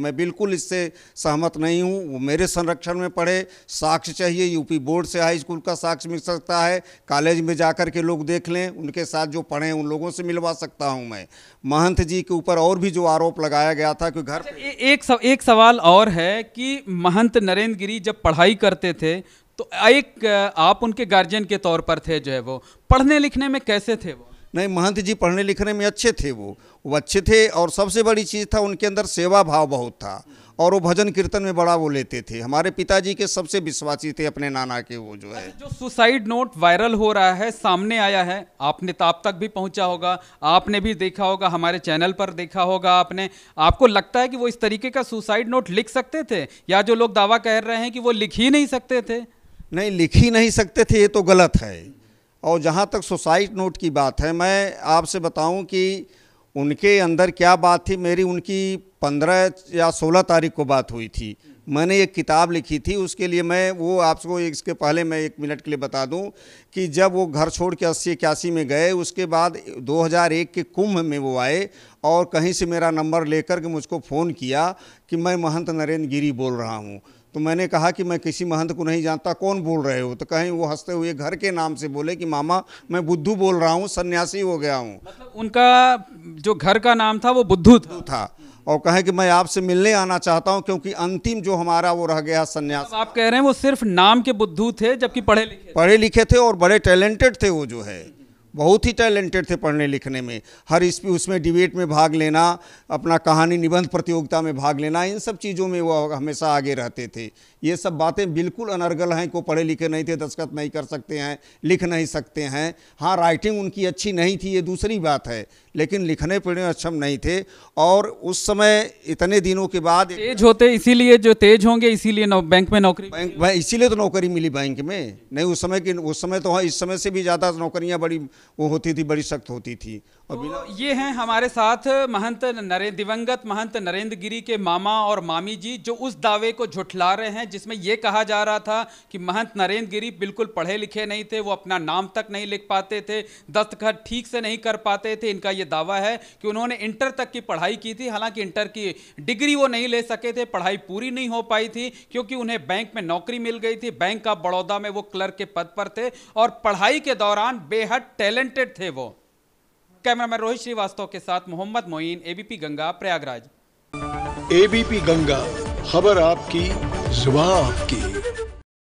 मैं बिल्कुल इससे सहमत नहीं हूँ वो मेरे संरक्षण में पढ़े साक्ष चाहिए यूपी बोर्ड से हाई स्कूल का साक्ष मिल सकता है कॉलेज में जाकर के लोग देख लें उनके साथ जो पढ़े उन लोगों से मिलवा सकता हूँ मैं महंत जी के ऊपर और भी जो आरोप लगाया गया था कि घर पे... अच्छा, एक सव, एक सवाल और है कि महंत नरेंद्र गिरी जब पढ़ाई करते थे तो एक आप उनके गार्जियन के तौर पर थे जो है वो पढ़ने लिखने में कैसे थे वो नहीं महंत जी पढ़ने लिखने में अच्छे थे वो वो अच्छे थे और सबसे बड़ी चीज़ था उनके अंदर सेवा भाव बहुत था और वो भजन कीर्तन में बड़ा वो लेते थे हमारे पिताजी के सबसे विश्वासी थे अपने नाना के वो जो है जो सुसाइड नोट वायरल हो रहा है सामने आया है आपने तो आप तक भी पहुंचा होगा आपने भी देखा होगा हमारे चैनल पर देखा होगा आपने आपको लगता है कि वो इस तरीके का सुसाइड नोट लिख सकते थे या जो लोग दावा कह रहे हैं कि वो लिख ही नहीं सकते थे नहीं लिख ही नहीं सकते थे ये तो गलत है और जहाँ तक सोसाइट नोट की बात है मैं आपसे बताऊँ कि उनके अंदर क्या बात थी मेरी उनकी पंद्रह या सोलह तारीख को बात हुई थी मैंने एक किताब लिखी थी उसके लिए मैं वो आपको इसके पहले मैं एक मिनट के लिए बता दूं कि जब वो घर छोड़ के अस्सी इक्यासी में गए उसके बाद 2001 के कुंभ में वो आए और कहीं से मेरा नंबर लेकर के मुझको फ़ोन किया कि मैं महंत नरेंद्र गिरी बोल रहा हूँ तो मैंने कहा कि मैं किसी महंत को नहीं जानता कौन बोल रहे हो तो कहीं वो हंसते हुए घर के नाम से बोले कि मामा मैं बुद्धू बोल रहा हूँ सन्यासी हो गया हूँ मतलब उनका जो घर का नाम था वो बुद्धू था, था। और कहें कि मैं आपसे मिलने आना चाहता हूँ क्योंकि अंतिम जो हमारा वो रह गया सन्यास आप कह रहे हैं वो सिर्फ नाम के बुद्धू थे जबकि पढ़े लिखे पढ़े लिखे थे और बड़े टैलेंटेड थे वो जो है बहुत ही टैलेंटेड थे पढ़ने लिखने में हर इस उसमें डिबेट में भाग लेना अपना कहानी निबंध प्रतियोगिता में भाग लेना इन सब चीज़ों में वो हमेशा आगे रहते थे ये सब बातें बिल्कुल अनर्गल हैं को पढ़े लिखे नहीं थे दस्खत नहीं कर सकते हैं लिख नहीं सकते हैं हाँ राइटिंग उनकी अच्छी नहीं थी ये दूसरी बात है लेकिन लिखने पढ़ने अक्षम नहीं थे और उस समय इतने दिनों के बाद तेज होते इसीलिए जो तेज होंगे इसीलिए बैंक में नौकरी बैंक इसीलिए तो नौकरी मिली बैंक में नहीं उस समय की उस समय तो हाँ इस समय से भी ज़्यादा नौकरियाँ बड़ी वो होती थी बड़ी सख्त होती थी और तो ये हैं हमारे साथ महंत नरे दिवंगत महंत नरेंद्र गिरी के मामा और मामी जी जो उस दावे को झुठला रहे हैं जिसमें ये कहा जा रहा था कि महंत नरेंद्र गिरी बिल्कुल पढ़े लिखे नहीं थे वो अपना नाम तक नहीं लिख पाते थे दस्तखत ठीक से नहीं कर पाते थे इनका ये दावा है कि उन्होंने इंटर तक की पढ़ाई की थी हालांकि इंटर की डिग्री वो नहीं ले सके थे पढ़ाई पूरी नहीं हो पाई थी क्योंकि उन्हें बैंक में नौकरी मिल गई थी बैंक ऑफ बड़ौदा में वो क्लर्क के पद पर थे और पढ़ाई के दौरान बेहद टैलेंट टैलेंटेड थे वो कैमरामैन रोहित श्रीवास्तव के साथ मोहम्मद मोइन एबीपी गंगा प्रयागराज एबीपी गंगा खबर आपकी सुबह आपकी